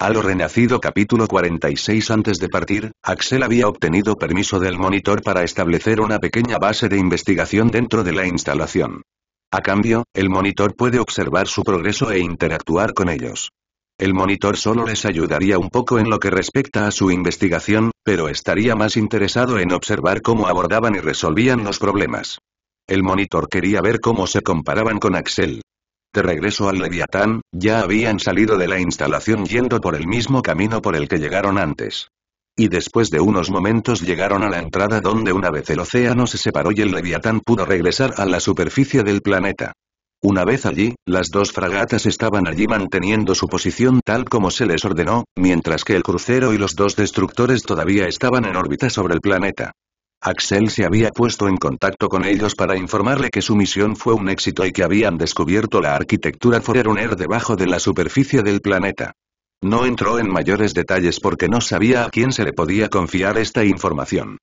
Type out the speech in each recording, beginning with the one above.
A lo renacido capítulo 46 Antes de partir, Axel había obtenido permiso del monitor para establecer una pequeña base de investigación dentro de la instalación. A cambio, el monitor puede observar su progreso e interactuar con ellos. El monitor solo les ayudaría un poco en lo que respecta a su investigación, pero estaría más interesado en observar cómo abordaban y resolvían los problemas. El monitor quería ver cómo se comparaban con Axel, de regreso al Leviatán, ya habían salido de la instalación yendo por el mismo camino por el que llegaron antes. Y después de unos momentos llegaron a la entrada donde una vez el océano se separó y el Leviatán pudo regresar a la superficie del planeta. Una vez allí, las dos fragatas estaban allí manteniendo su posición tal como se les ordenó, mientras que el crucero y los dos destructores todavía estaban en órbita sobre el planeta. Axel se había puesto en contacto con ellos para informarle que su misión fue un éxito y que habían descubierto la arquitectura Forerunner debajo de la superficie del planeta. No entró en mayores detalles porque no sabía a quién se le podía confiar esta información.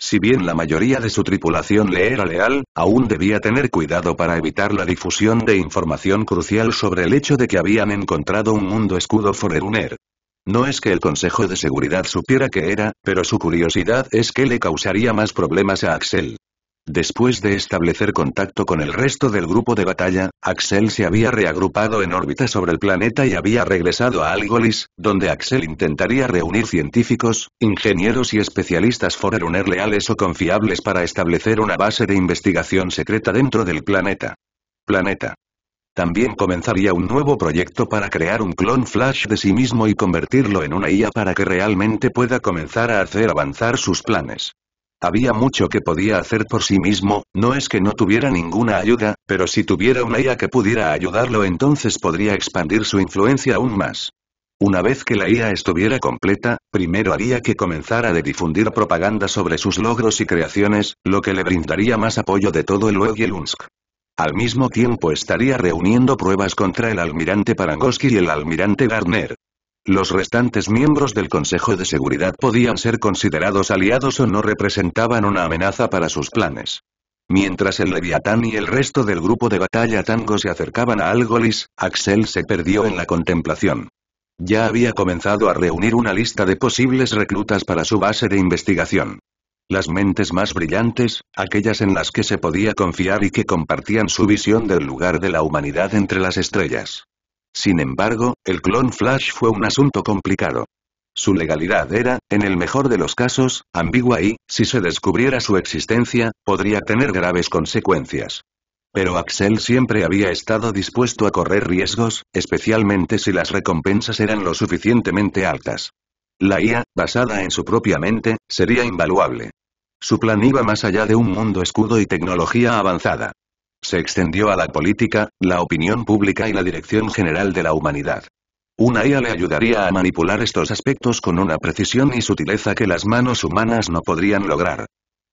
Si bien la mayoría de su tripulación le era leal, aún debía tener cuidado para evitar la difusión de información crucial sobre el hecho de que habían encontrado un mundo escudo Forerunner. No es que el Consejo de Seguridad supiera que era, pero su curiosidad es que le causaría más problemas a Axel. Después de establecer contacto con el resto del grupo de batalla, Axel se había reagrupado en órbita sobre el planeta y había regresado a Algolis, donde Axel intentaría reunir científicos, ingenieros y especialistas foreruner leales o confiables para establecer una base de investigación secreta dentro del planeta. Planeta. También comenzaría un nuevo proyecto para crear un clon Flash de sí mismo y convertirlo en una IA para que realmente pueda comenzar a hacer avanzar sus planes. Había mucho que podía hacer por sí mismo, no es que no tuviera ninguna ayuda, pero si tuviera una IA que pudiera ayudarlo entonces podría expandir su influencia aún más. Una vez que la IA estuviera completa, primero haría que comenzara de difundir propaganda sobre sus logros y creaciones, lo que le brindaría más apoyo de todo el UEG al mismo tiempo estaría reuniendo pruebas contra el almirante Parangoski y el almirante Gardner. Los restantes miembros del Consejo de Seguridad podían ser considerados aliados o no representaban una amenaza para sus planes. Mientras el Leviatán y el resto del grupo de batalla tango se acercaban a Algolis, Axel se perdió en la contemplación. Ya había comenzado a reunir una lista de posibles reclutas para su base de investigación. Las mentes más brillantes, aquellas en las que se podía confiar y que compartían su visión del lugar de la humanidad entre las estrellas. Sin embargo, el clon Flash fue un asunto complicado. Su legalidad era, en el mejor de los casos, ambigua y, si se descubriera su existencia, podría tener graves consecuencias. Pero Axel siempre había estado dispuesto a correr riesgos, especialmente si las recompensas eran lo suficientemente altas. La IA, basada en su propia mente, sería invaluable. Su plan iba más allá de un mundo escudo y tecnología avanzada. Se extendió a la política, la opinión pública y la dirección general de la humanidad. Una IA le ayudaría a manipular estos aspectos con una precisión y sutileza que las manos humanas no podrían lograr.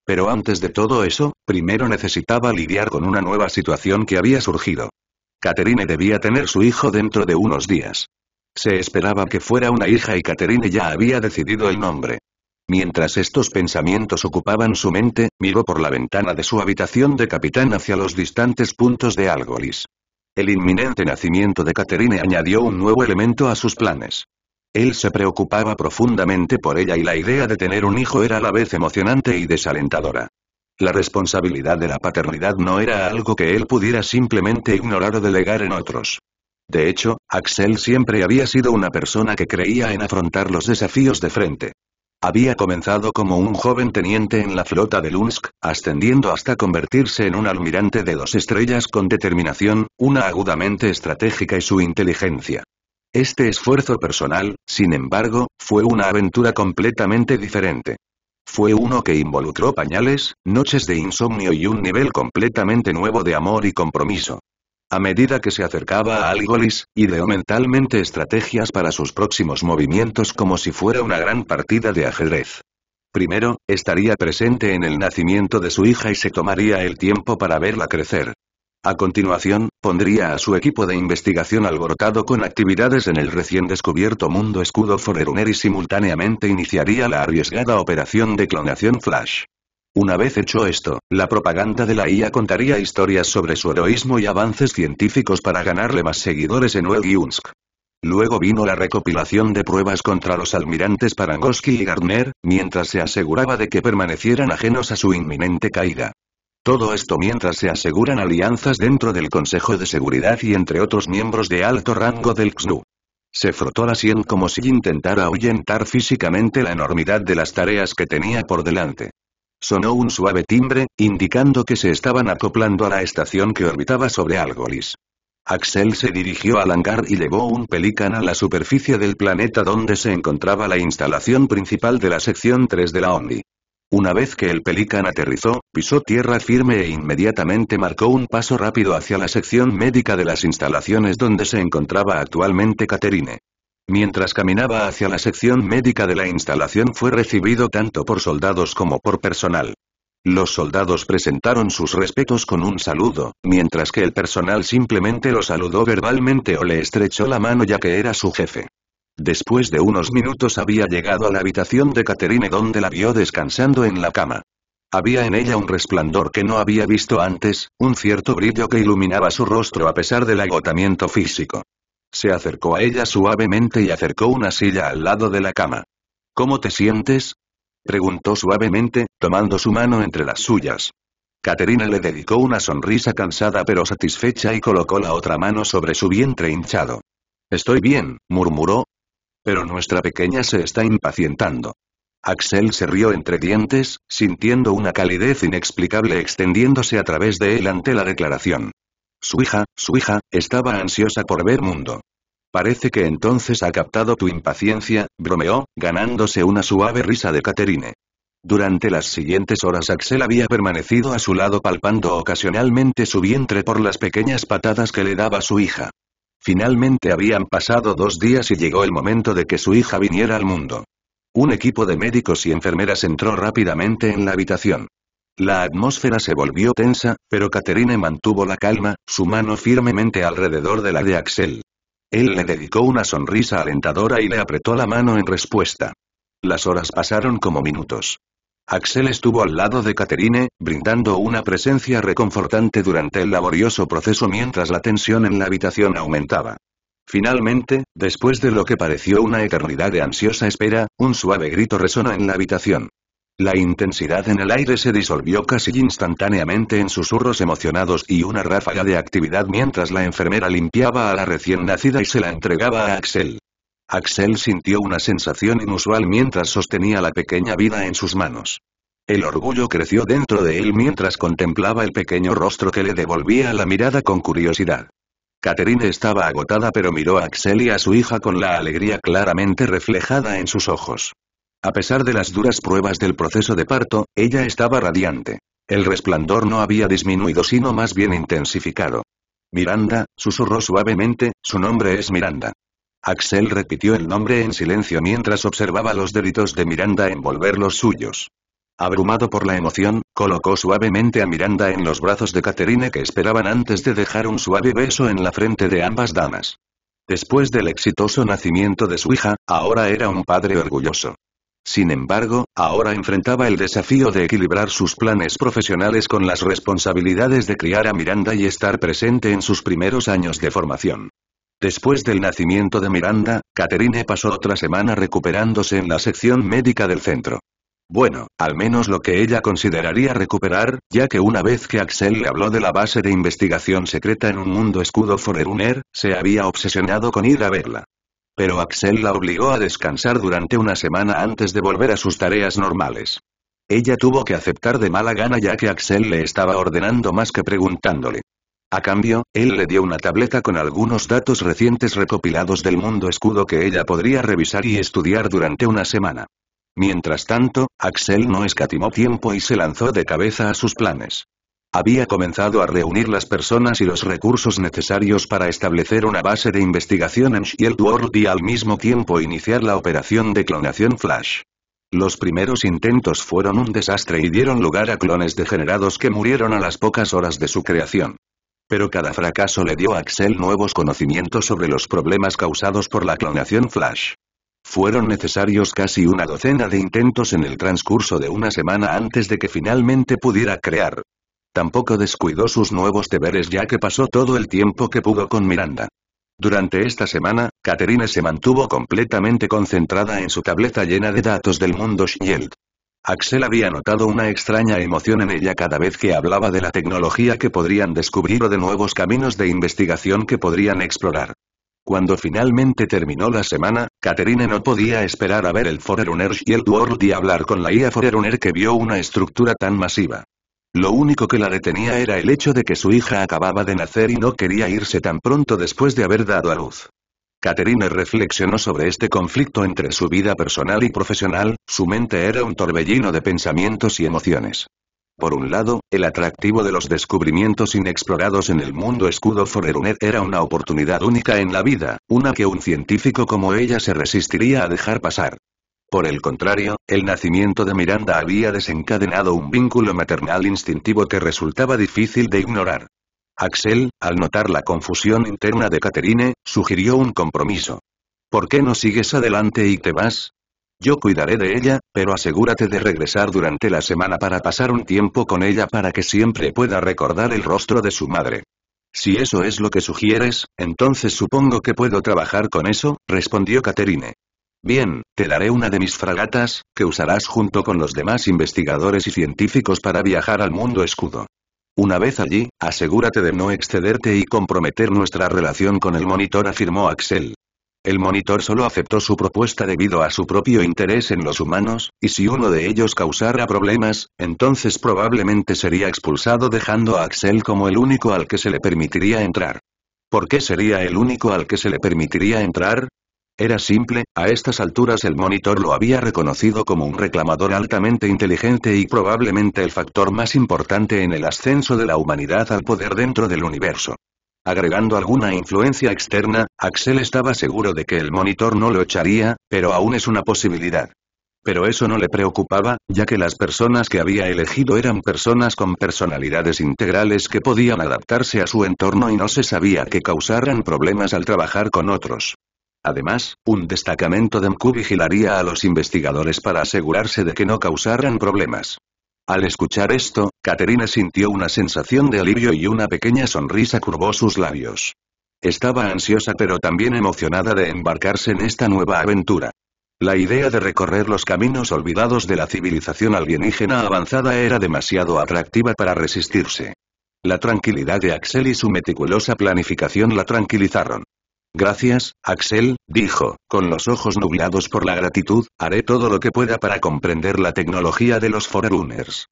Pero antes de todo eso, primero necesitaba lidiar con una nueva situación que había surgido. Caterine debía tener su hijo dentro de unos días. Se esperaba que fuera una hija y Caterine ya había decidido el nombre. Mientras estos pensamientos ocupaban su mente, miró por la ventana de su habitación de capitán hacia los distantes puntos de Algolis. El inminente nacimiento de Caterine añadió un nuevo elemento a sus planes. Él se preocupaba profundamente por ella y la idea de tener un hijo era a la vez emocionante y desalentadora. La responsabilidad de la paternidad no era algo que él pudiera simplemente ignorar o delegar en otros. De hecho, Axel siempre había sido una persona que creía en afrontar los desafíos de frente. Había comenzado como un joven teniente en la flota de Lunsk, ascendiendo hasta convertirse en un almirante de dos estrellas con determinación, una agudamente estratégica y su inteligencia. Este esfuerzo personal, sin embargo, fue una aventura completamente diferente. Fue uno que involucró pañales, noches de insomnio y un nivel completamente nuevo de amor y compromiso. A medida que se acercaba a Algolis, ideó mentalmente estrategias para sus próximos movimientos como si fuera una gran partida de ajedrez. Primero, estaría presente en el nacimiento de su hija y se tomaría el tiempo para verla crecer. A continuación, pondría a su equipo de investigación alborotado con actividades en el recién descubierto mundo escudo Forerunner y simultáneamente iniciaría la arriesgada operación de clonación Flash. Una vez hecho esto, la propaganda de la IA contaría historias sobre su heroísmo y avances científicos para ganarle más seguidores en Welgiunsk. Luego vino la recopilación de pruebas contra los almirantes Parangoski y Gardner, mientras se aseguraba de que permanecieran ajenos a su inminente caída. Todo esto mientras se aseguran alianzas dentro del Consejo de Seguridad y entre otros miembros de alto rango del XNU. Se frotó la sien como si intentara ahuyentar físicamente la enormidad de las tareas que tenía por delante. Sonó un suave timbre, indicando que se estaban acoplando a la estación que orbitaba sobre Algolis. Axel se dirigió al hangar y llevó un Pelican a la superficie del planeta donde se encontraba la instalación principal de la sección 3 de la ONI. Una vez que el pelícano aterrizó, pisó tierra firme e inmediatamente marcó un paso rápido hacia la sección médica de las instalaciones donde se encontraba actualmente Caterine. Mientras caminaba hacia la sección médica de la instalación fue recibido tanto por soldados como por personal. Los soldados presentaron sus respetos con un saludo, mientras que el personal simplemente lo saludó verbalmente o le estrechó la mano ya que era su jefe. Después de unos minutos había llegado a la habitación de Caterine donde la vio descansando en la cama. Había en ella un resplandor que no había visto antes, un cierto brillo que iluminaba su rostro a pesar del agotamiento físico. Se acercó a ella suavemente y acercó una silla al lado de la cama. ¿Cómo te sientes? preguntó suavemente, tomando su mano entre las suyas. Caterina le dedicó una sonrisa cansada pero satisfecha y colocó la otra mano sobre su vientre hinchado. Estoy bien, murmuró. Pero nuestra pequeña se está impacientando. Axel se rió entre dientes, sintiendo una calidez inexplicable extendiéndose a través de él ante la declaración. Su hija, su hija, estaba ansiosa por ver mundo. Parece que entonces ha captado tu impaciencia, bromeó, ganándose una suave risa de Caterine. Durante las siguientes horas Axel había permanecido a su lado palpando ocasionalmente su vientre por las pequeñas patadas que le daba su hija. Finalmente habían pasado dos días y llegó el momento de que su hija viniera al mundo. Un equipo de médicos y enfermeras entró rápidamente en la habitación. La atmósfera se volvió tensa, pero Caterine mantuvo la calma, su mano firmemente alrededor de la de Axel. Él le dedicó una sonrisa alentadora y le apretó la mano en respuesta. Las horas pasaron como minutos. Axel estuvo al lado de Caterine, brindando una presencia reconfortante durante el laborioso proceso mientras la tensión en la habitación aumentaba. Finalmente, después de lo que pareció una eternidad de ansiosa espera, un suave grito resonó en la habitación. La intensidad en el aire se disolvió casi instantáneamente en susurros emocionados y una ráfaga de actividad mientras la enfermera limpiaba a la recién nacida y se la entregaba a Axel. Axel sintió una sensación inusual mientras sostenía la pequeña vida en sus manos. El orgullo creció dentro de él mientras contemplaba el pequeño rostro que le devolvía la mirada con curiosidad. Catherine estaba agotada pero miró a Axel y a su hija con la alegría claramente reflejada en sus ojos. A pesar de las duras pruebas del proceso de parto, ella estaba radiante. El resplandor no había disminuido sino más bien intensificado. Miranda, susurró suavemente, su nombre es Miranda. Axel repitió el nombre en silencio mientras observaba los deditos de Miranda envolver los suyos. Abrumado por la emoción, colocó suavemente a Miranda en los brazos de Caterine que esperaban antes de dejar un suave beso en la frente de ambas damas. Después del exitoso nacimiento de su hija, ahora era un padre orgulloso. Sin embargo, ahora enfrentaba el desafío de equilibrar sus planes profesionales con las responsabilidades de criar a Miranda y estar presente en sus primeros años de formación. Después del nacimiento de Miranda, Catherine pasó otra semana recuperándose en la sección médica del centro. Bueno, al menos lo que ella consideraría recuperar, ya que una vez que Axel le habló de la base de investigación secreta en un mundo escudo Forerunner, se había obsesionado con ir a verla. Pero Axel la obligó a descansar durante una semana antes de volver a sus tareas normales. Ella tuvo que aceptar de mala gana ya que Axel le estaba ordenando más que preguntándole. A cambio, él le dio una tableta con algunos datos recientes recopilados del mundo escudo que ella podría revisar y estudiar durante una semana. Mientras tanto, Axel no escatimó tiempo y se lanzó de cabeza a sus planes. Había comenzado a reunir las personas y los recursos necesarios para establecer una base de investigación en Shield World y al mismo tiempo iniciar la operación de clonación Flash. Los primeros intentos fueron un desastre y dieron lugar a clones degenerados que murieron a las pocas horas de su creación. Pero cada fracaso le dio a Axel nuevos conocimientos sobre los problemas causados por la clonación Flash. Fueron necesarios casi una docena de intentos en el transcurso de una semana antes de que finalmente pudiera crear Tampoco descuidó sus nuevos deberes ya que pasó todo el tiempo que pudo con Miranda. Durante esta semana, Caterine se mantuvo completamente concentrada en su tableta llena de datos del mundo Shield. Axel había notado una extraña emoción en ella cada vez que hablaba de la tecnología que podrían descubrir o de nuevos caminos de investigación que podrían explorar. Cuando finalmente terminó la semana, Caterine no podía esperar a ver el Forerunner Shield World y hablar con la IA Forerunner que vio una estructura tan masiva. Lo único que la detenía era el hecho de que su hija acababa de nacer y no quería irse tan pronto después de haber dado a luz. Caterine reflexionó sobre este conflicto entre su vida personal y profesional, su mente era un torbellino de pensamientos y emociones. Por un lado, el atractivo de los descubrimientos inexplorados en el mundo escudo Forerunet era una oportunidad única en la vida, una que un científico como ella se resistiría a dejar pasar. Por el contrario, el nacimiento de Miranda había desencadenado un vínculo maternal instintivo que resultaba difícil de ignorar. Axel, al notar la confusión interna de Caterine, sugirió un compromiso. ¿Por qué no sigues adelante y te vas? Yo cuidaré de ella, pero asegúrate de regresar durante la semana para pasar un tiempo con ella para que siempre pueda recordar el rostro de su madre. Si eso es lo que sugieres, entonces supongo que puedo trabajar con eso, respondió Caterine. Bien, te daré una de mis fragatas, que usarás junto con los demás investigadores y científicos para viajar al mundo escudo. Una vez allí, asegúrate de no excederte y comprometer nuestra relación con el monitor, afirmó Axel. El monitor solo aceptó su propuesta debido a su propio interés en los humanos, y si uno de ellos causara problemas, entonces probablemente sería expulsado dejando a Axel como el único al que se le permitiría entrar. ¿Por qué sería el único al que se le permitiría entrar? Era simple, a estas alturas el monitor lo había reconocido como un reclamador altamente inteligente y probablemente el factor más importante en el ascenso de la humanidad al poder dentro del universo. Agregando alguna influencia externa, Axel estaba seguro de que el monitor no lo echaría, pero aún es una posibilidad. Pero eso no le preocupaba, ya que las personas que había elegido eran personas con personalidades integrales que podían adaptarse a su entorno y no se sabía que causaran problemas al trabajar con otros. Además, un destacamento de MQ vigilaría a los investigadores para asegurarse de que no causaran problemas. Al escuchar esto, Caterina sintió una sensación de alivio y una pequeña sonrisa curvó sus labios. Estaba ansiosa pero también emocionada de embarcarse en esta nueva aventura. La idea de recorrer los caminos olvidados de la civilización alienígena avanzada era demasiado atractiva para resistirse. La tranquilidad de Axel y su meticulosa planificación la tranquilizaron. Gracias, Axel, dijo, con los ojos nublados por la gratitud, haré todo lo que pueda para comprender la tecnología de los Forerunners.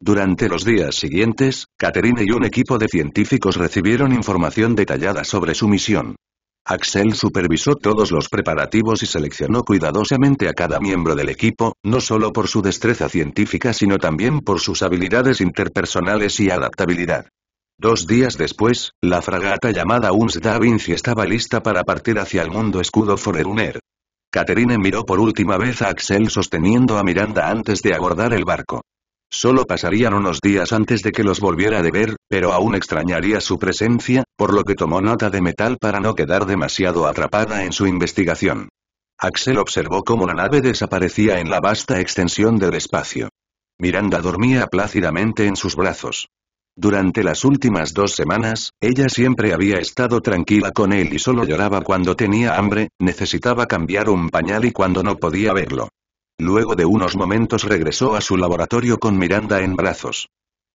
Durante los días siguientes, Catherine y un equipo de científicos recibieron información detallada sobre su misión. Axel supervisó todos los preparativos y seleccionó cuidadosamente a cada miembro del equipo, no solo por su destreza científica sino también por sus habilidades interpersonales y adaptabilidad. Dos días después, la fragata llamada Uns da Vinci estaba lista para partir hacia el mundo escudo Foreruner. Caterine miró por última vez a Axel sosteniendo a Miranda antes de abordar el barco. Solo pasarían unos días antes de que los volviera de ver, pero aún extrañaría su presencia, por lo que tomó nota de metal para no quedar demasiado atrapada en su investigación. Axel observó cómo la nave desaparecía en la vasta extensión del espacio. Miranda dormía plácidamente en sus brazos. Durante las últimas dos semanas, ella siempre había estado tranquila con él y solo lloraba cuando tenía hambre, necesitaba cambiar un pañal y cuando no podía verlo. Luego de unos momentos regresó a su laboratorio con Miranda en brazos.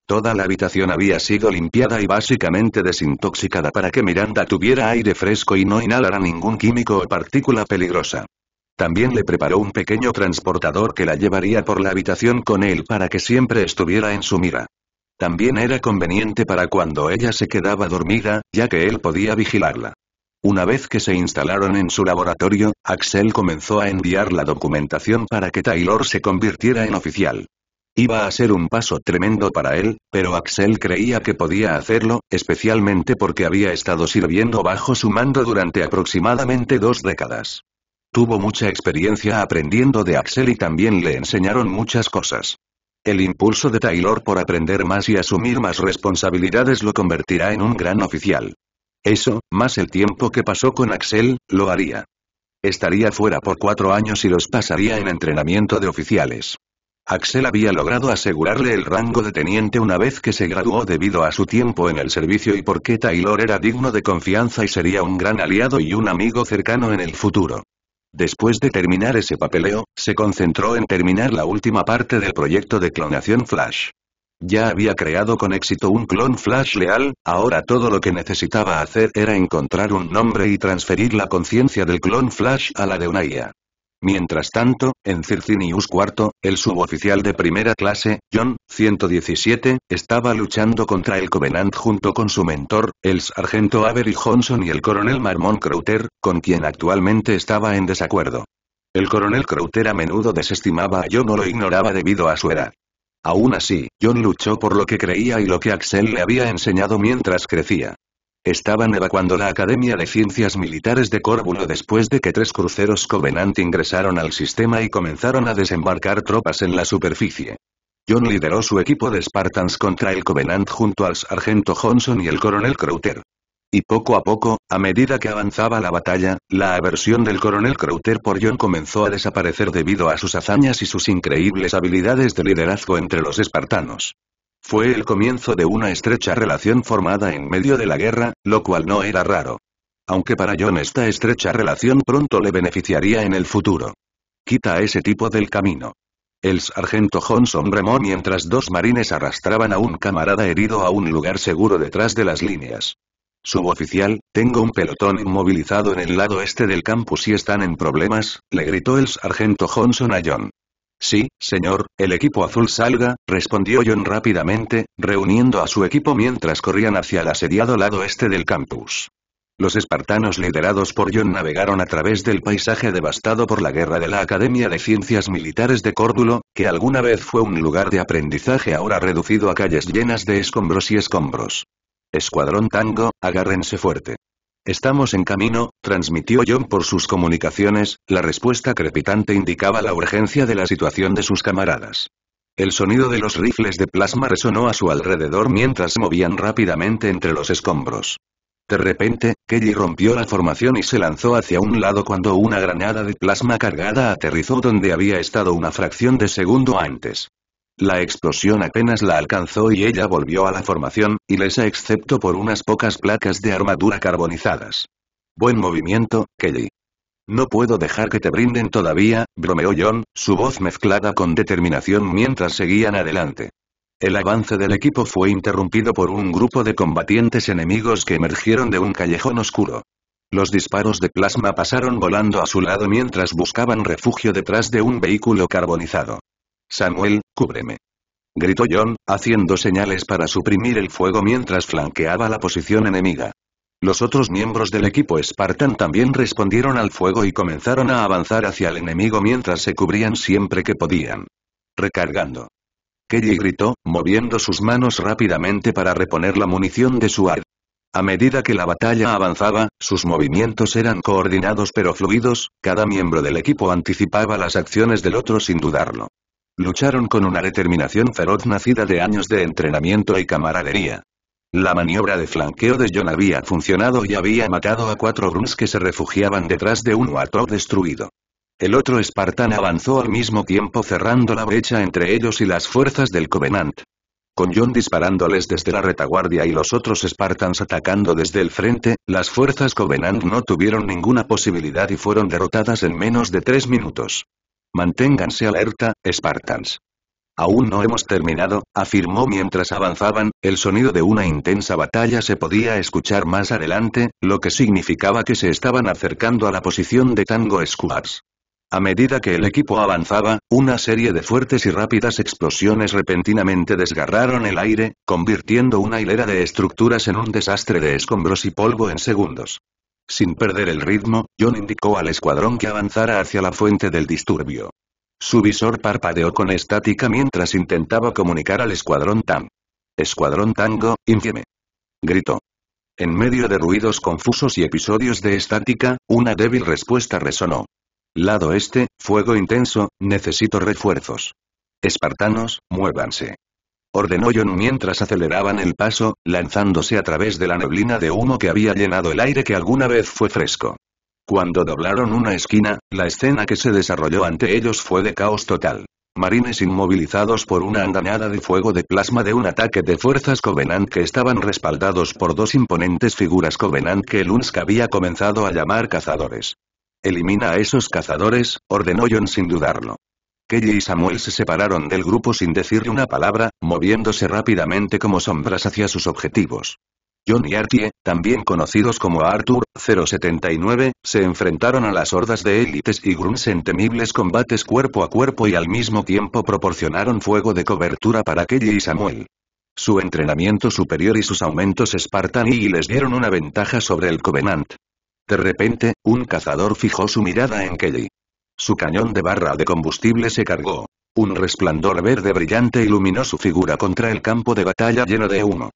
Toda la habitación había sido limpiada y básicamente desintoxicada para que Miranda tuviera aire fresco y no inhalara ningún químico o partícula peligrosa. También le preparó un pequeño transportador que la llevaría por la habitación con él para que siempre estuviera en su mira. También era conveniente para cuando ella se quedaba dormida, ya que él podía vigilarla. Una vez que se instalaron en su laboratorio, Axel comenzó a enviar la documentación para que Taylor se convirtiera en oficial. Iba a ser un paso tremendo para él, pero Axel creía que podía hacerlo, especialmente porque había estado sirviendo bajo su mando durante aproximadamente dos décadas. Tuvo mucha experiencia aprendiendo de Axel y también le enseñaron muchas cosas. El impulso de Taylor por aprender más y asumir más responsabilidades lo convertirá en un gran oficial. Eso, más el tiempo que pasó con Axel, lo haría. Estaría fuera por cuatro años y los pasaría en entrenamiento de oficiales. Axel había logrado asegurarle el rango de teniente una vez que se graduó debido a su tiempo en el servicio y porque Taylor era digno de confianza y sería un gran aliado y un amigo cercano en el futuro. Después de terminar ese papeleo, se concentró en terminar la última parte del proyecto de clonación Flash. Ya había creado con éxito un clon Flash leal, ahora todo lo que necesitaba hacer era encontrar un nombre y transferir la conciencia del clon Flash a la de una IA. Mientras tanto, en Circinius IV, el suboficial de primera clase, John, 117, estaba luchando contra el Covenant junto con su mentor, el sargento Avery Johnson y el coronel Marmon Crowther, con quien actualmente estaba en desacuerdo. El coronel Crowther a menudo desestimaba a John o lo ignoraba debido a su edad. Aún así, John luchó por lo que creía y lo que Axel le había enseñado mientras crecía. Estaban evacuando la Academia de Ciencias Militares de Córbulo después de que tres cruceros Covenant ingresaron al sistema y comenzaron a desembarcar tropas en la superficie. John lideró su equipo de Spartans contra el Covenant junto al sargento Johnson y el coronel Crowther. Y poco a poco, a medida que avanzaba la batalla, la aversión del coronel Crowther por John comenzó a desaparecer debido a sus hazañas y sus increíbles habilidades de liderazgo entre los espartanos. Fue el comienzo de una estrecha relación formada en medio de la guerra, lo cual no era raro. Aunque para John esta estrecha relación pronto le beneficiaría en el futuro. Quita a ese tipo del camino. El sargento Johnson remó mientras dos marines arrastraban a un camarada herido a un lugar seguro detrás de las líneas. Suboficial, tengo un pelotón inmovilizado en el lado este del campus y están en problemas, le gritó el sargento Johnson a John. Sí, señor, el equipo azul salga, respondió John rápidamente, reuniendo a su equipo mientras corrían hacia el asediado lado este del campus. Los espartanos liderados por John navegaron a través del paisaje devastado por la guerra de la Academia de Ciencias Militares de Córdulo, que alguna vez fue un lugar de aprendizaje ahora reducido a calles llenas de escombros y escombros. Escuadrón Tango, agárrense fuerte. Estamos en camino, transmitió John por sus comunicaciones, la respuesta crepitante indicaba la urgencia de la situación de sus camaradas. El sonido de los rifles de plasma resonó a su alrededor mientras se movían rápidamente entre los escombros. De repente, Kelly rompió la formación y se lanzó hacia un lado cuando una granada de plasma cargada aterrizó donde había estado una fracción de segundo antes. La explosión apenas la alcanzó y ella volvió a la formación, ilesa excepto por unas pocas placas de armadura carbonizadas. Buen movimiento, Kelly. No puedo dejar que te brinden todavía, bromeó John, su voz mezclada con determinación mientras seguían adelante. El avance del equipo fue interrumpido por un grupo de combatientes enemigos que emergieron de un callejón oscuro. Los disparos de plasma pasaron volando a su lado mientras buscaban refugio detrás de un vehículo carbonizado. Samuel, cúbreme. Gritó John, haciendo señales para suprimir el fuego mientras flanqueaba la posición enemiga. Los otros miembros del equipo Spartan también respondieron al fuego y comenzaron a avanzar hacia el enemigo mientras se cubrían siempre que podían. Recargando. Kelly gritó, moviendo sus manos rápidamente para reponer la munición de su ar. A medida que la batalla avanzaba, sus movimientos eran coordinados pero fluidos, cada miembro del equipo anticipaba las acciones del otro sin dudarlo. Lucharon con una determinación feroz nacida de años de entrenamiento y camaradería. La maniobra de flanqueo de John había funcionado y había matado a cuatro Gruns que se refugiaban detrás de un Watrog destruido. El otro espartano avanzó al mismo tiempo cerrando la brecha entre ellos y las fuerzas del Covenant. Con John disparándoles desde la retaguardia y los otros Spartans atacando desde el frente, las fuerzas Covenant no tuvieron ninguna posibilidad y fueron derrotadas en menos de tres minutos. Manténganse alerta, Spartans. Aún no hemos terminado, afirmó mientras avanzaban, el sonido de una intensa batalla se podía escuchar más adelante, lo que significaba que se estaban acercando a la posición de Tango Squads. A medida que el equipo avanzaba, una serie de fuertes y rápidas explosiones repentinamente desgarraron el aire, convirtiendo una hilera de estructuras en un desastre de escombros y polvo en segundos. Sin perder el ritmo, John indicó al escuadrón que avanzara hacia la fuente del disturbio. Su visor parpadeó con estática mientras intentaba comunicar al escuadrón TAM. Escuadrón Tango, infieme. Gritó. En medio de ruidos confusos y episodios de estática, una débil respuesta resonó. Lado este, fuego intenso, necesito refuerzos. Espartanos, muévanse ordenó Jon mientras aceleraban el paso, lanzándose a través de la neblina de humo que había llenado el aire que alguna vez fue fresco. Cuando doblaron una esquina, la escena que se desarrolló ante ellos fue de caos total. Marines inmovilizados por una andanada de fuego de plasma de un ataque de fuerzas Covenant que estaban respaldados por dos imponentes figuras Covenant que el UNSC había comenzado a llamar cazadores. Elimina a esos cazadores, ordenó Jon sin dudarlo. Kelly y Samuel se separaron del grupo sin decir una palabra, moviéndose rápidamente como sombras hacia sus objetivos. John y Artie, también conocidos como Arthur 079, se enfrentaron a las hordas de élites y grunts en temibles combates cuerpo a cuerpo y al mismo tiempo proporcionaron fuego de cobertura para Kelly y Samuel. Su entrenamiento superior y sus aumentos Spartan les dieron una ventaja sobre el Covenant. De repente, un cazador fijó su mirada en Kelly. Su cañón de barra de combustible se cargó. Un resplandor verde brillante iluminó su figura contra el campo de batalla lleno de humo.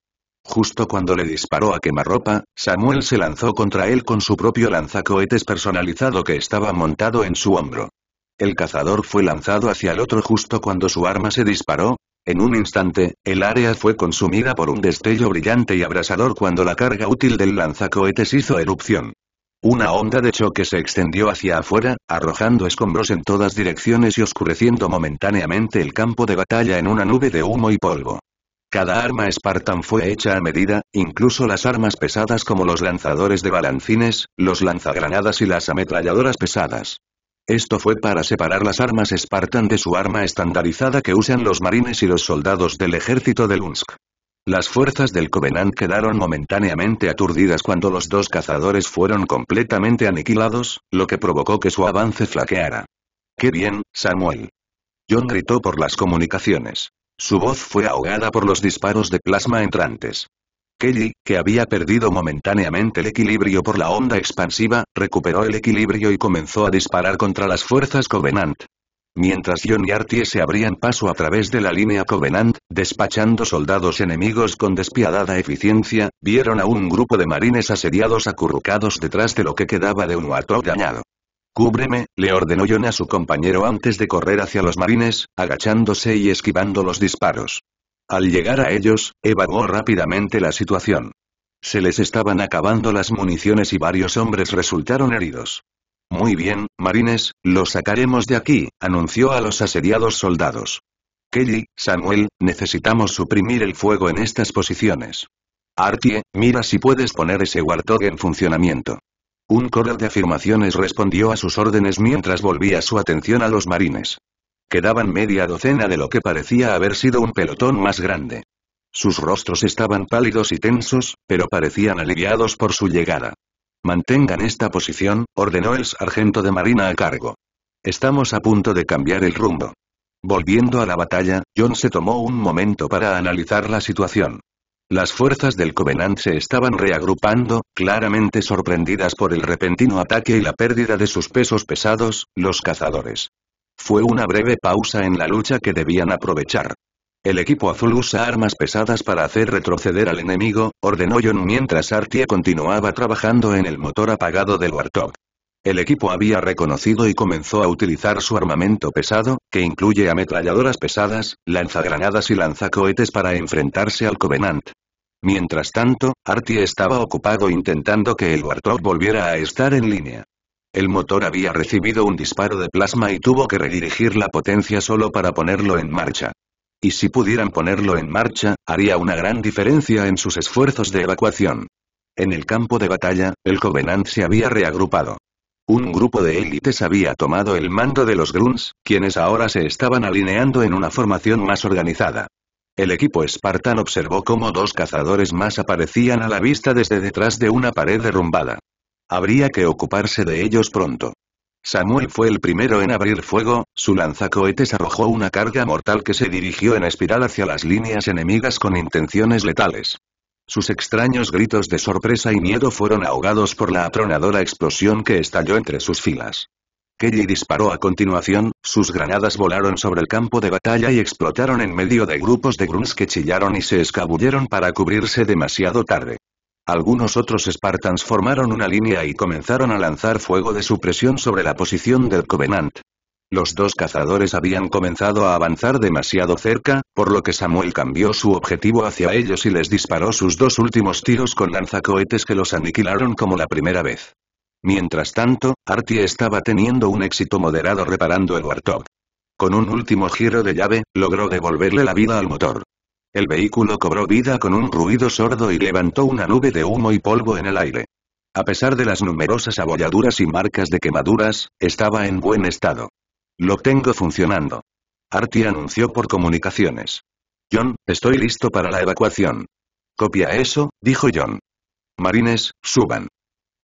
Justo cuando le disparó a quemarropa, Samuel se lanzó contra él con su propio lanzacohetes personalizado que estaba montado en su hombro. El cazador fue lanzado hacia el otro justo cuando su arma se disparó. En un instante, el área fue consumida por un destello brillante y abrasador cuando la carga útil del lanzacohetes hizo erupción. Una onda de choque se extendió hacia afuera, arrojando escombros en todas direcciones y oscureciendo momentáneamente el campo de batalla en una nube de humo y polvo. Cada arma Spartan fue hecha a medida, incluso las armas pesadas como los lanzadores de balancines, los lanzagranadas y las ametralladoras pesadas. Esto fue para separar las armas Spartan de su arma estandarizada que usan los marines y los soldados del ejército de Lunsk. Las fuerzas del Covenant quedaron momentáneamente aturdidas cuando los dos cazadores fueron completamente aniquilados, lo que provocó que su avance flaqueara. ¡Qué bien, Samuel! John gritó por las comunicaciones. Su voz fue ahogada por los disparos de plasma entrantes. Kelly, que había perdido momentáneamente el equilibrio por la onda expansiva, recuperó el equilibrio y comenzó a disparar contra las fuerzas Covenant. Mientras John y Artie se abrían paso a través de la línea Covenant, despachando soldados enemigos con despiadada eficiencia, vieron a un grupo de marines asediados acurrucados detrás de lo que quedaba de un huato dañado. Cúbreme, le ordenó John a su compañero antes de correr hacia los marines, agachándose y esquivando los disparos. Al llegar a ellos, evaluó rápidamente la situación. Se les estaban acabando las municiones y varios hombres resultaron heridos. Muy bien, marines, lo sacaremos de aquí, anunció a los asediados soldados. Kelly, Samuel, necesitamos suprimir el fuego en estas posiciones. Artie, mira si puedes poner ese Warthog en funcionamiento. Un coro de afirmaciones respondió a sus órdenes mientras volvía su atención a los marines. Quedaban media docena de lo que parecía haber sido un pelotón más grande. Sus rostros estaban pálidos y tensos, pero parecían aliviados por su llegada. Mantengan esta posición, ordenó el sargento de marina a cargo. Estamos a punto de cambiar el rumbo. Volviendo a la batalla, John se tomó un momento para analizar la situación. Las fuerzas del Covenant se estaban reagrupando, claramente sorprendidas por el repentino ataque y la pérdida de sus pesos pesados, los cazadores. Fue una breve pausa en la lucha que debían aprovechar. El equipo azul usa armas pesadas para hacer retroceder al enemigo, ordenó Jon mientras Artie continuaba trabajando en el motor apagado del Warthog. El equipo había reconocido y comenzó a utilizar su armamento pesado, que incluye ametralladoras pesadas, lanzagranadas y lanzacohetes para enfrentarse al Covenant. Mientras tanto, Artie estaba ocupado intentando que el Warthog volviera a estar en línea. El motor había recibido un disparo de plasma y tuvo que redirigir la potencia solo para ponerlo en marcha y si pudieran ponerlo en marcha, haría una gran diferencia en sus esfuerzos de evacuación. En el campo de batalla, el Covenant se había reagrupado. Un grupo de élites había tomado el mando de los Gruns, quienes ahora se estaban alineando en una formación más organizada. El equipo espartano observó cómo dos cazadores más aparecían a la vista desde detrás de una pared derrumbada. Habría que ocuparse de ellos pronto. Samuel fue el primero en abrir fuego, su lanzacohetes arrojó una carga mortal que se dirigió en espiral hacia las líneas enemigas con intenciones letales. Sus extraños gritos de sorpresa y miedo fueron ahogados por la atronadora explosión que estalló entre sus filas. Kelly disparó a continuación, sus granadas volaron sobre el campo de batalla y explotaron en medio de grupos de grunts que chillaron y se escabulleron para cubrirse demasiado tarde. Algunos otros Spartans formaron una línea y comenzaron a lanzar fuego de supresión sobre la posición del Covenant. Los dos cazadores habían comenzado a avanzar demasiado cerca, por lo que Samuel cambió su objetivo hacia ellos y les disparó sus dos últimos tiros con lanzacohetes que los aniquilaron como la primera vez. Mientras tanto, Artie estaba teniendo un éxito moderado reparando el Warthog. Con un último giro de llave, logró devolverle la vida al motor. El vehículo cobró vida con un ruido sordo y levantó una nube de humo y polvo en el aire. A pesar de las numerosas abolladuras y marcas de quemaduras, estaba en buen estado. Lo tengo funcionando. Artie anunció por comunicaciones. John, estoy listo para la evacuación. Copia eso, dijo John. Marines, suban.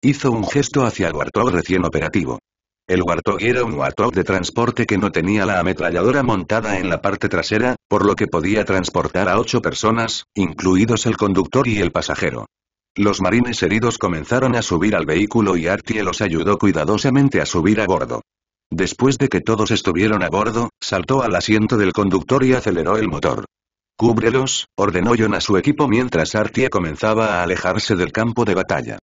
Hizo un gesto hacia el recién operativo. El Warthog era un Warthog de transporte que no tenía la ametralladora montada en la parte trasera, por lo que podía transportar a ocho personas, incluidos el conductor y el pasajero. Los marines heridos comenzaron a subir al vehículo y Artie los ayudó cuidadosamente a subir a bordo. Después de que todos estuvieron a bordo, saltó al asiento del conductor y aceleró el motor. Cúbrelos, ordenó John a su equipo mientras Artie comenzaba a alejarse del campo de batalla.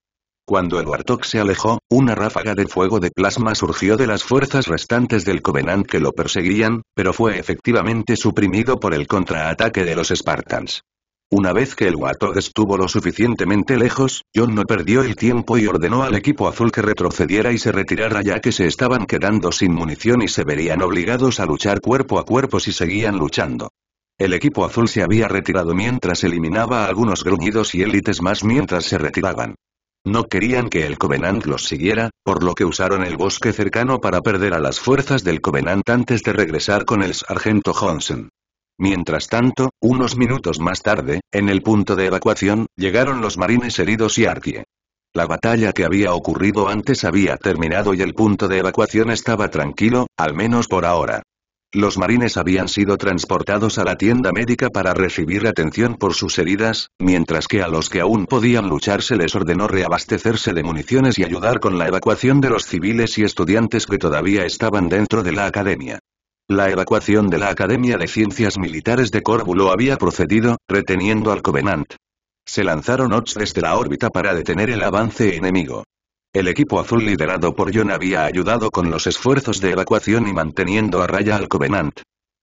Cuando el Warthog se alejó, una ráfaga de fuego de plasma surgió de las fuerzas restantes del Covenant que lo perseguían, pero fue efectivamente suprimido por el contraataque de los Spartans. Una vez que el Warthog estuvo lo suficientemente lejos, John no perdió el tiempo y ordenó al equipo azul que retrocediera y se retirara ya que se estaban quedando sin munición y se verían obligados a luchar cuerpo a cuerpo si seguían luchando. El equipo azul se había retirado mientras eliminaba algunos gruñidos y élites más mientras se retiraban. No querían que el Covenant los siguiera, por lo que usaron el bosque cercano para perder a las fuerzas del Covenant antes de regresar con el sargento Johnson. Mientras tanto, unos minutos más tarde, en el punto de evacuación, llegaron los marines heridos y Artie. La batalla que había ocurrido antes había terminado y el punto de evacuación estaba tranquilo, al menos por ahora. Los marines habían sido transportados a la tienda médica para recibir atención por sus heridas, mientras que a los que aún podían luchar se les ordenó reabastecerse de municiones y ayudar con la evacuación de los civiles y estudiantes que todavía estaban dentro de la academia. La evacuación de la Academia de Ciencias Militares de Corbulo había procedido, reteniendo al Covenant. Se lanzaron Ots desde la órbita para detener el avance enemigo. El equipo azul liderado por John había ayudado con los esfuerzos de evacuación y manteniendo a raya al Covenant.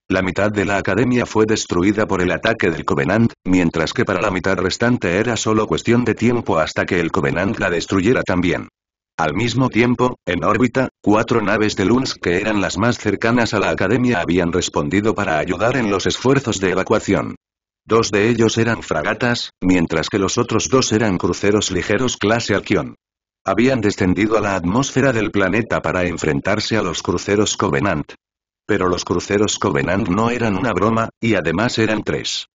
La mitad de la academia fue destruida por el ataque del Covenant, mientras que para la mitad restante era solo cuestión de tiempo hasta que el Covenant la destruyera también. Al mismo tiempo, en órbita, cuatro naves de LUNS que eran las más cercanas a la academia habían respondido para ayudar en los esfuerzos de evacuación. Dos de ellos eran fragatas, mientras que los otros dos eran cruceros ligeros clase Alquión. Habían descendido a la atmósfera del planeta para enfrentarse a los cruceros Covenant. Pero los cruceros Covenant no eran una broma, y además eran tres.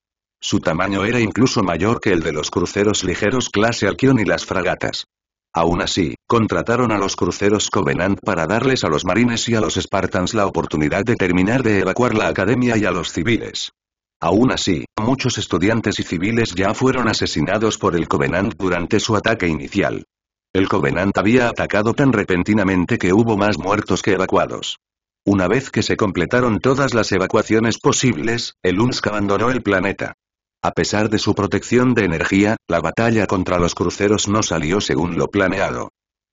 Su tamaño era incluso mayor que el de los cruceros ligeros clase Alquion y las fragatas. Aún así, contrataron a los cruceros Covenant para darles a los marines y a los Spartans la oportunidad de terminar de evacuar la academia y a los civiles. Aún así, muchos estudiantes y civiles ya fueron asesinados por el Covenant durante su ataque inicial. El Covenant había atacado tan repentinamente que hubo más muertos que evacuados. Una vez que se completaron todas las evacuaciones posibles, el UNSC abandonó el planeta. A pesar de su protección de energía, la batalla contra los cruceros no salió según lo planeado.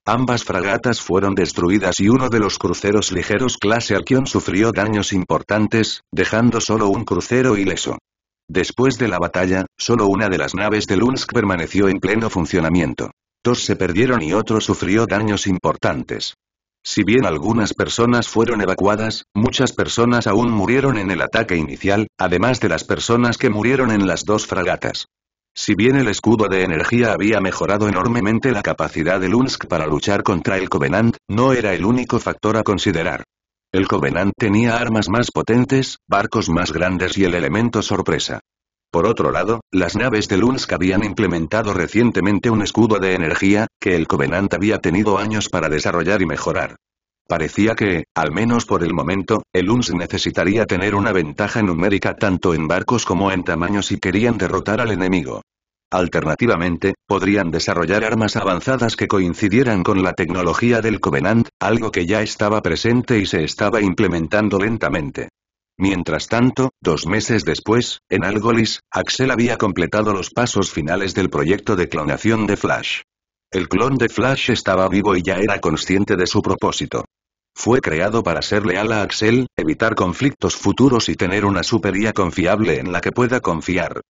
Ambas fragatas fueron destruidas y uno de los cruceros ligeros clase Alquion sufrió daños importantes, dejando solo un crucero ileso. Después de la batalla, solo una de las naves del UNSC permaneció en pleno funcionamiento. Dos se perdieron y otro sufrió daños importantes. Si bien algunas personas fueron evacuadas, muchas personas aún murieron en el ataque inicial, además de las personas que murieron en las dos fragatas. Si bien el escudo de energía había mejorado enormemente la capacidad del UNSC para luchar contra el Covenant, no era el único factor a considerar. El Covenant tenía armas más potentes, barcos más grandes y el elemento sorpresa. Por otro lado, las naves de Lunsk habían implementado recientemente un escudo de energía, que el Covenant había tenido años para desarrollar y mejorar. Parecía que, al menos por el momento, el UNS necesitaría tener una ventaja numérica tanto en barcos como en tamaños si querían derrotar al enemigo. Alternativamente, podrían desarrollar armas avanzadas que coincidieran con la tecnología del Covenant, algo que ya estaba presente y se estaba implementando lentamente. Mientras tanto, dos meses después, en Algolis, Axel había completado los pasos finales del proyecto de clonación de Flash. El clon de Flash estaba vivo y ya era consciente de su propósito. Fue creado para ser leal a Axel, evitar conflictos futuros y tener una supería confiable en la que pueda confiar.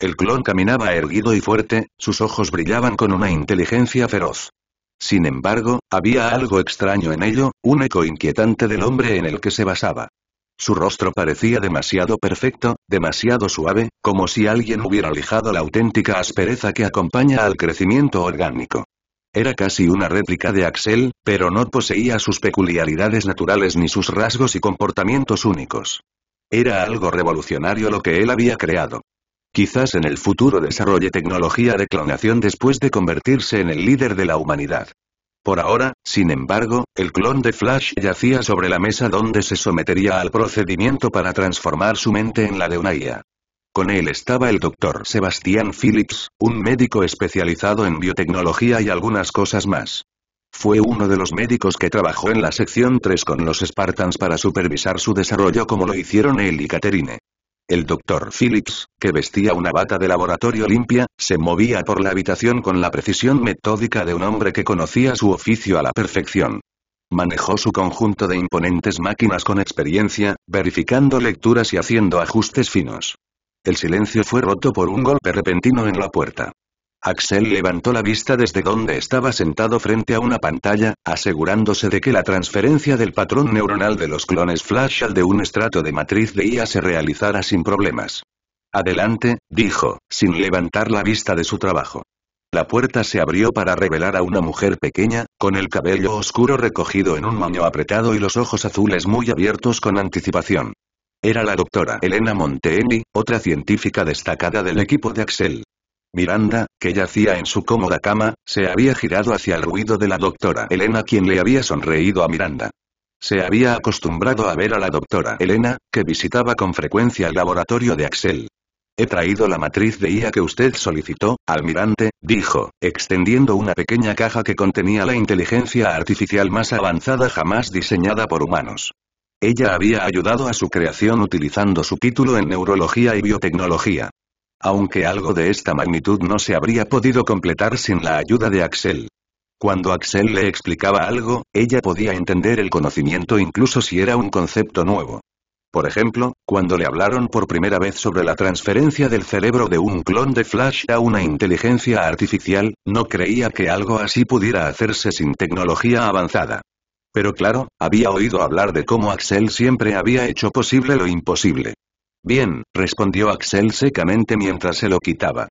El clon caminaba erguido y fuerte, sus ojos brillaban con una inteligencia feroz. Sin embargo, había algo extraño en ello, un eco inquietante del hombre en el que se basaba. Su rostro parecía demasiado perfecto, demasiado suave, como si alguien hubiera lijado la auténtica aspereza que acompaña al crecimiento orgánico. Era casi una réplica de Axel, pero no poseía sus peculiaridades naturales ni sus rasgos y comportamientos únicos. Era algo revolucionario lo que él había creado. Quizás en el futuro desarrolle tecnología de clonación después de convertirse en el líder de la humanidad. Por ahora, sin embargo, el clon de Flash yacía sobre la mesa donde se sometería al procedimiento para transformar su mente en la de una IA. Con él estaba el doctor Sebastián Phillips, un médico especializado en biotecnología y algunas cosas más. Fue uno de los médicos que trabajó en la sección 3 con los Spartans para supervisar su desarrollo como lo hicieron él y Caterine. El doctor Phillips, que vestía una bata de laboratorio limpia, se movía por la habitación con la precisión metódica de un hombre que conocía su oficio a la perfección. Manejó su conjunto de imponentes máquinas con experiencia, verificando lecturas y haciendo ajustes finos. El silencio fue roto por un golpe repentino en la puerta. Axel levantó la vista desde donde estaba sentado frente a una pantalla, asegurándose de que la transferencia del patrón neuronal de los clones Flash al de un estrato de matriz de IA se realizara sin problemas. Adelante, dijo, sin levantar la vista de su trabajo. La puerta se abrió para revelar a una mujer pequeña, con el cabello oscuro recogido en un moño apretado y los ojos azules muy abiertos con anticipación. Era la doctora Elena Monteeni, otra científica destacada del equipo de Axel. Miranda, que yacía en su cómoda cama, se había girado hacia el ruido de la doctora Elena quien le había sonreído a Miranda. Se había acostumbrado a ver a la doctora Elena, que visitaba con frecuencia el laboratorio de Axel. He traído la matriz de IA que usted solicitó, almirante, dijo, extendiendo una pequeña caja que contenía la inteligencia artificial más avanzada jamás diseñada por humanos. Ella había ayudado a su creación utilizando su título en neurología y biotecnología. Aunque algo de esta magnitud no se habría podido completar sin la ayuda de Axel. Cuando Axel le explicaba algo, ella podía entender el conocimiento incluso si era un concepto nuevo. Por ejemplo, cuando le hablaron por primera vez sobre la transferencia del cerebro de un clon de Flash a una inteligencia artificial, no creía que algo así pudiera hacerse sin tecnología avanzada. Pero claro, había oído hablar de cómo Axel siempre había hecho posible lo imposible. Bien, respondió Axel secamente mientras se lo quitaba.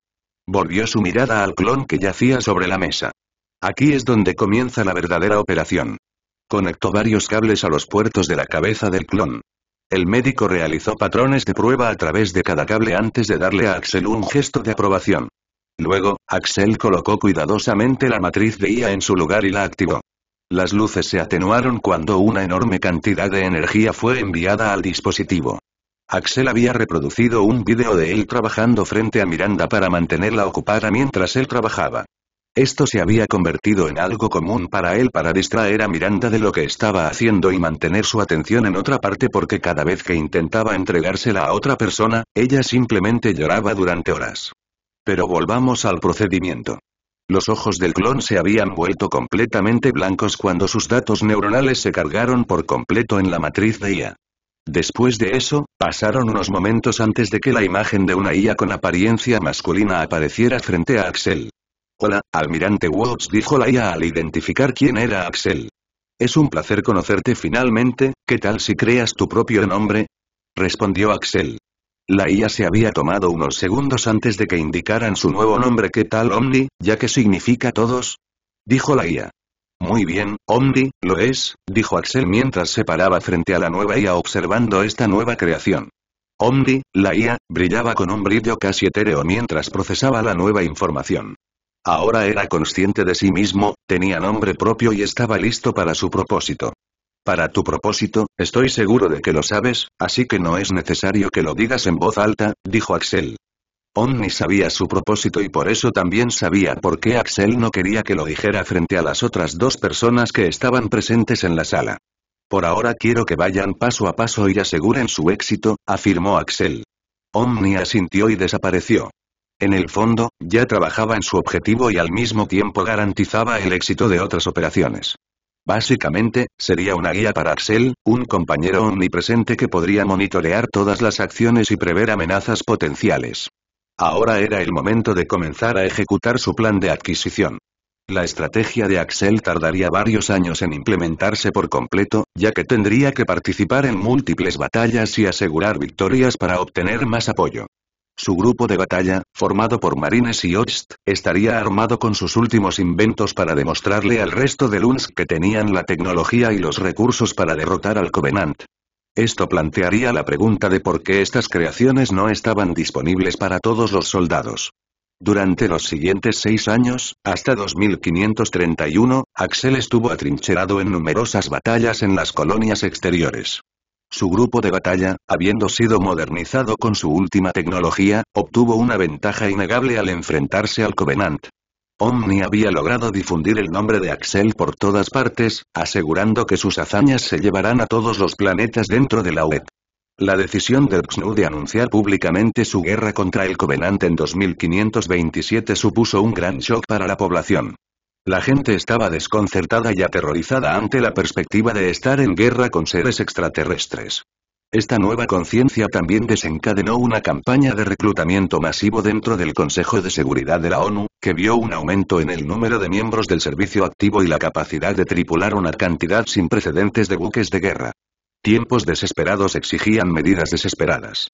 Volvió su mirada al clon que yacía sobre la mesa. Aquí es donde comienza la verdadera operación. Conectó varios cables a los puertos de la cabeza del clon. El médico realizó patrones de prueba a través de cada cable antes de darle a Axel un gesto de aprobación. Luego, Axel colocó cuidadosamente la matriz de IA en su lugar y la activó. Las luces se atenuaron cuando una enorme cantidad de energía fue enviada al dispositivo. Axel había reproducido un vídeo de él trabajando frente a Miranda para mantenerla ocupada mientras él trabajaba. Esto se había convertido en algo común para él para distraer a Miranda de lo que estaba haciendo y mantener su atención en otra parte porque cada vez que intentaba entregársela a otra persona, ella simplemente lloraba durante horas. Pero volvamos al procedimiento. Los ojos del clon se habían vuelto completamente blancos cuando sus datos neuronales se cargaron por completo en la matriz de IA. Después de eso, pasaron unos momentos antes de que la imagen de una IA con apariencia masculina apareciera frente a Axel. Hola, almirante Watts dijo la IA al identificar quién era Axel. Es un placer conocerte finalmente, ¿qué tal si creas tu propio nombre? Respondió Axel. La IA se había tomado unos segundos antes de que indicaran su nuevo nombre ¿qué tal Omni, ya que significa todos? Dijo la IA. Muy bien, Omdi, lo es, dijo Axel mientras se paraba frente a la nueva IA observando esta nueva creación. Omdi, la IA, brillaba con un brillo casi etéreo mientras procesaba la nueva información. Ahora era consciente de sí mismo, tenía nombre propio y estaba listo para su propósito. Para tu propósito, estoy seguro de que lo sabes, así que no es necesario que lo digas en voz alta, dijo Axel. Omni sabía su propósito y por eso también sabía por qué Axel no quería que lo dijera frente a las otras dos personas que estaban presentes en la sala. Por ahora quiero que vayan paso a paso y aseguren su éxito, afirmó Axel. Omni asintió y desapareció. En el fondo, ya trabajaba en su objetivo y al mismo tiempo garantizaba el éxito de otras operaciones. Básicamente, sería una guía para Axel, un compañero omnipresente que podría monitorear todas las acciones y prever amenazas potenciales. Ahora era el momento de comenzar a ejecutar su plan de adquisición. La estrategia de Axel tardaría varios años en implementarse por completo, ya que tendría que participar en múltiples batallas y asegurar victorias para obtener más apoyo. Su grupo de batalla, formado por marines y Ost, estaría armado con sus últimos inventos para demostrarle al resto de Luns que tenían la tecnología y los recursos para derrotar al Covenant. Esto plantearía la pregunta de por qué estas creaciones no estaban disponibles para todos los soldados. Durante los siguientes seis años, hasta 2531, Axel estuvo atrincherado en numerosas batallas en las colonias exteriores. Su grupo de batalla, habiendo sido modernizado con su última tecnología, obtuvo una ventaja innegable al enfrentarse al Covenant. Omni había logrado difundir el nombre de Axel por todas partes, asegurando que sus hazañas se llevarán a todos los planetas dentro de la web. La decisión de XNU de anunciar públicamente su guerra contra el Covenant en 2527 supuso un gran shock para la población. La gente estaba desconcertada y aterrorizada ante la perspectiva de estar en guerra con seres extraterrestres. Esta nueva conciencia también desencadenó una campaña de reclutamiento masivo dentro del Consejo de Seguridad de la ONU, que vio un aumento en el número de miembros del servicio activo y la capacidad de tripular una cantidad sin precedentes de buques de guerra. Tiempos desesperados exigían medidas desesperadas.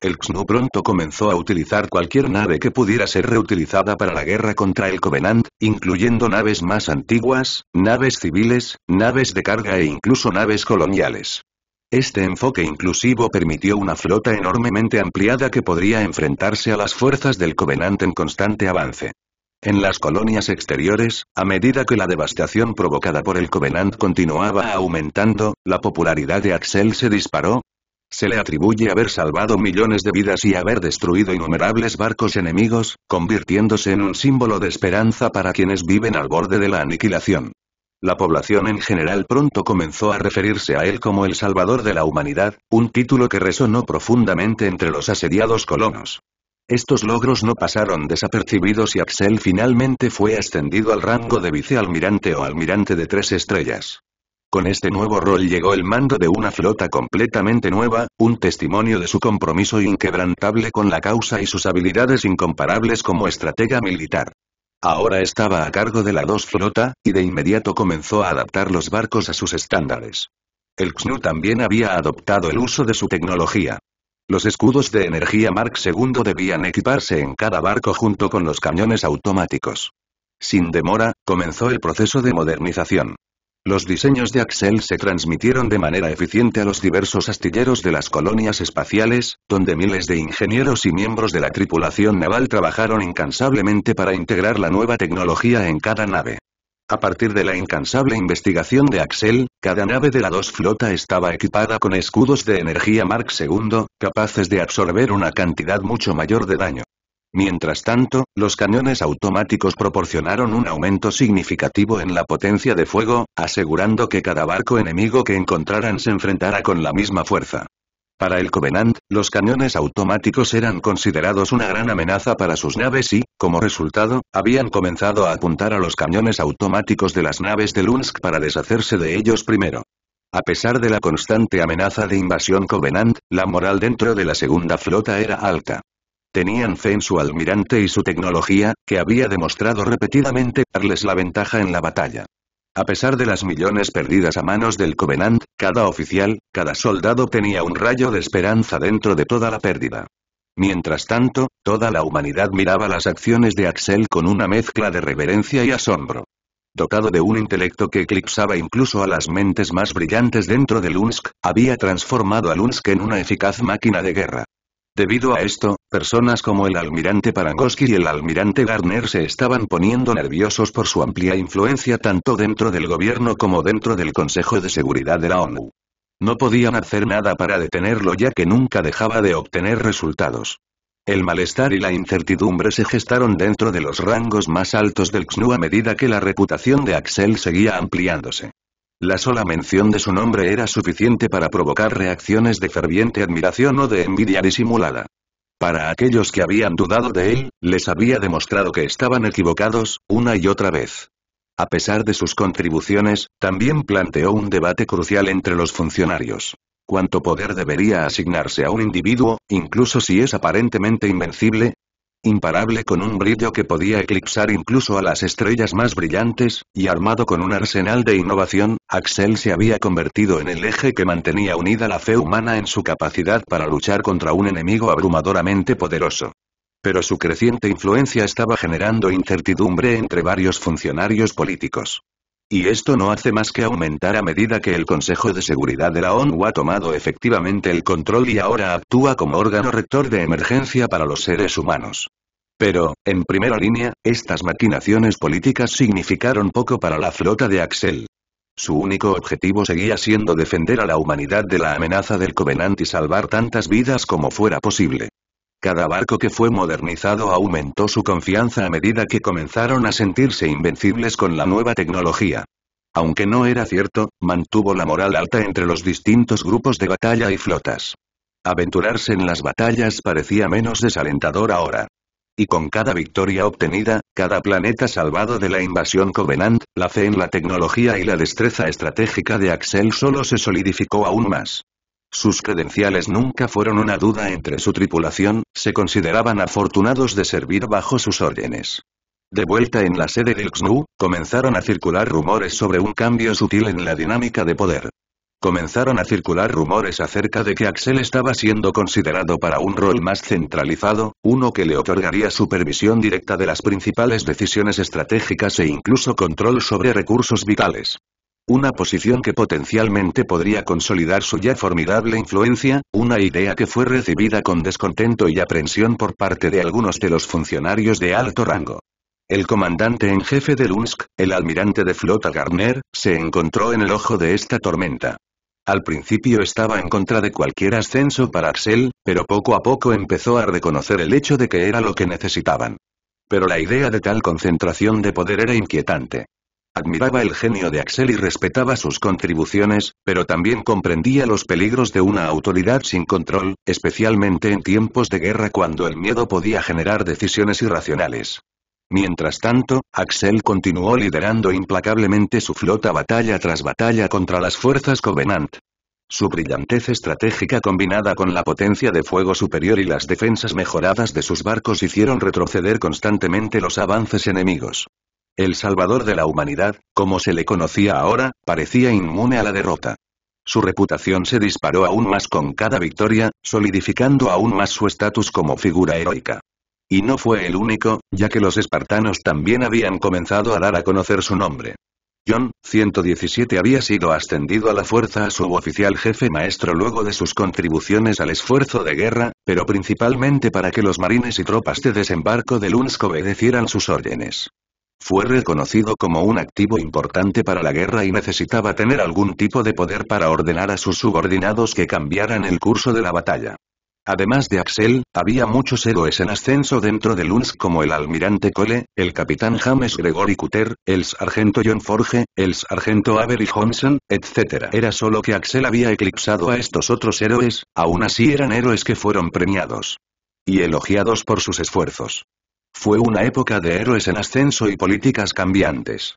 El XNU pronto comenzó a utilizar cualquier nave que pudiera ser reutilizada para la guerra contra el Covenant, incluyendo naves más antiguas, naves civiles, naves de carga e incluso naves coloniales. Este enfoque inclusivo permitió una flota enormemente ampliada que podría enfrentarse a las fuerzas del Covenant en constante avance. En las colonias exteriores, a medida que la devastación provocada por el Covenant continuaba aumentando, la popularidad de Axel se disparó. Se le atribuye haber salvado millones de vidas y haber destruido innumerables barcos enemigos, convirtiéndose en un símbolo de esperanza para quienes viven al borde de la aniquilación. La población en general pronto comenzó a referirse a él como el Salvador de la humanidad, un título que resonó profundamente entre los asediados colonos. Estos logros no pasaron desapercibidos y Axel finalmente fue ascendido al rango de vicealmirante o almirante de tres estrellas. Con este nuevo rol llegó el mando de una flota completamente nueva, un testimonio de su compromiso inquebrantable con la causa y sus habilidades incomparables como estratega militar. Ahora estaba a cargo de la dos flota, y de inmediato comenzó a adaptar los barcos a sus estándares. El XNU también había adoptado el uso de su tecnología. Los escudos de energía Mark II debían equiparse en cada barco junto con los cañones automáticos. Sin demora, comenzó el proceso de modernización. Los diseños de Axel se transmitieron de manera eficiente a los diversos astilleros de las colonias espaciales, donde miles de ingenieros y miembros de la tripulación naval trabajaron incansablemente para integrar la nueva tecnología en cada nave. A partir de la incansable investigación de Axel, cada nave de la dos flota estaba equipada con escudos de energía Mark II, capaces de absorber una cantidad mucho mayor de daño. Mientras tanto, los cañones automáticos proporcionaron un aumento significativo en la potencia de fuego, asegurando que cada barco enemigo que encontraran se enfrentara con la misma fuerza. Para el Covenant, los cañones automáticos eran considerados una gran amenaza para sus naves y, como resultado, habían comenzado a apuntar a los cañones automáticos de las naves de Lunsk para deshacerse de ellos primero. A pesar de la constante amenaza de invasión Covenant, la moral dentro de la segunda flota era alta. Tenían fe en su almirante y su tecnología, que había demostrado repetidamente darles la ventaja en la batalla. A pesar de las millones perdidas a manos del Covenant, cada oficial, cada soldado tenía un rayo de esperanza dentro de toda la pérdida. Mientras tanto, toda la humanidad miraba las acciones de Axel con una mezcla de reverencia y asombro. Dotado de un intelecto que eclipsaba incluso a las mentes más brillantes dentro de Lunsk, había transformado a Lunsk en una eficaz máquina de guerra. Debido a esto, personas como el almirante Parangoski y el almirante Garner se estaban poniendo nerviosos por su amplia influencia tanto dentro del gobierno como dentro del Consejo de Seguridad de la ONU. No podían hacer nada para detenerlo ya que nunca dejaba de obtener resultados. El malestar y la incertidumbre se gestaron dentro de los rangos más altos del XNU a medida que la reputación de Axel seguía ampliándose. La sola mención de su nombre era suficiente para provocar reacciones de ferviente admiración o de envidia disimulada. Para aquellos que habían dudado de él, les había demostrado que estaban equivocados, una y otra vez. A pesar de sus contribuciones, también planteó un debate crucial entre los funcionarios. ¿Cuánto poder debería asignarse a un individuo, incluso si es aparentemente invencible? imparable con un brillo que podía eclipsar incluso a las estrellas más brillantes, y armado con un arsenal de innovación, Axel se había convertido en el eje que mantenía unida la fe humana en su capacidad para luchar contra un enemigo abrumadoramente poderoso. Pero su creciente influencia estaba generando incertidumbre entre varios funcionarios políticos. Y esto no hace más que aumentar a medida que el Consejo de Seguridad de la ONU ha tomado efectivamente el control y ahora actúa como órgano rector de emergencia para los seres humanos. Pero, en primera línea, estas maquinaciones políticas significaron poco para la flota de Axel. Su único objetivo seguía siendo defender a la humanidad de la amenaza del Covenant y salvar tantas vidas como fuera posible. Cada barco que fue modernizado aumentó su confianza a medida que comenzaron a sentirse invencibles con la nueva tecnología. Aunque no era cierto, mantuvo la moral alta entre los distintos grupos de batalla y flotas. Aventurarse en las batallas parecía menos desalentador ahora. Y con cada victoria obtenida, cada planeta salvado de la invasión Covenant, la fe en la tecnología y la destreza estratégica de Axel solo se solidificó aún más. Sus credenciales nunca fueron una duda entre su tripulación, se consideraban afortunados de servir bajo sus órdenes. De vuelta en la sede del XNU, comenzaron a circular rumores sobre un cambio sutil en la dinámica de poder. Comenzaron a circular rumores acerca de que Axel estaba siendo considerado para un rol más centralizado, uno que le otorgaría supervisión directa de las principales decisiones estratégicas e incluso control sobre recursos vitales. Una posición que potencialmente podría consolidar su ya formidable influencia, una idea que fue recibida con descontento y aprensión por parte de algunos de los funcionarios de alto rango. El comandante en jefe de Lunsk, el almirante de flota Garner, se encontró en el ojo de esta tormenta. Al principio estaba en contra de cualquier ascenso para Axel, pero poco a poco empezó a reconocer el hecho de que era lo que necesitaban. Pero la idea de tal concentración de poder era inquietante. Admiraba el genio de Axel y respetaba sus contribuciones, pero también comprendía los peligros de una autoridad sin control, especialmente en tiempos de guerra cuando el miedo podía generar decisiones irracionales. Mientras tanto, Axel continuó liderando implacablemente su flota batalla tras batalla contra las fuerzas Covenant. Su brillantez estratégica combinada con la potencia de fuego superior y las defensas mejoradas de sus barcos hicieron retroceder constantemente los avances enemigos. El salvador de la humanidad, como se le conocía ahora, parecía inmune a la derrota. Su reputación se disparó aún más con cada victoria, solidificando aún más su estatus como figura heroica. Y no fue el único, ya que los espartanos también habían comenzado a dar a conocer su nombre. John, 117 había sido ascendido a la fuerza a oficial jefe maestro luego de sus contribuciones al esfuerzo de guerra, pero principalmente para que los marines y tropas de desembarco de Lunsk obedecieran sus órdenes. Fue reconocido como un activo importante para la guerra y necesitaba tener algún tipo de poder para ordenar a sus subordinados que cambiaran el curso de la batalla. Además de Axel, había muchos héroes en ascenso dentro de LUNS, como el almirante Cole, el capitán James Gregory Cutter, el sargento John Forge, el sargento Avery Johnson, etc. Era solo que Axel había eclipsado a estos otros héroes, aún así eran héroes que fueron premiados. Y elogiados por sus esfuerzos. Fue una época de héroes en ascenso y políticas cambiantes.